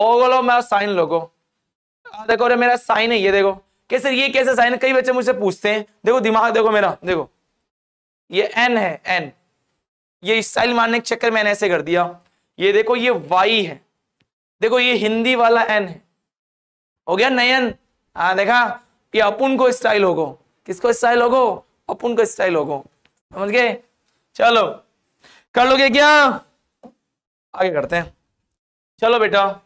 ओगलो मैं साइन लोगो देखो अरे मेरा साइन है ये देखो कैसे ये कैसे साइन कई बच्चे मुझसे पूछते हैं देखो दिमाग देखो मेरा देखो ये एन है एन ये स्टाइल मारने के चक्कर मैंने ऐसे कर दिया ये देखो ये वाई है देखो ये हिंदी वाला एन है हो गया नयन हाँ देखा ये अपुन को स्टाइल होगो किसको स्टाइल होगो अपुन को स्टाइल होगो समझ गए चलो कर लोगे क्या आगे करते हैं चलो बेटा